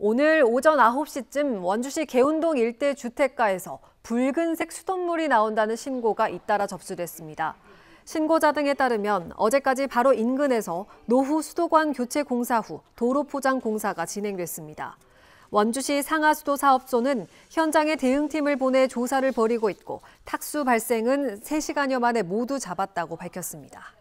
오늘 오전 9시쯤 원주시 개운동 일대 주택가에서 붉은색 수돗물이 나온다는 신고가 잇따라 접수됐습니다. 신고자 등에 따르면 어제까지 바로 인근에서 노후 수도관 교체 공사 후 도로 포장 공사가 진행됐습니다. 원주시 상하수도사업소는 현장에 대응팀을 보내 조사를 벌이고 있고 탁수 발생은 3시간여 만에 모두 잡았다고 밝혔습니다.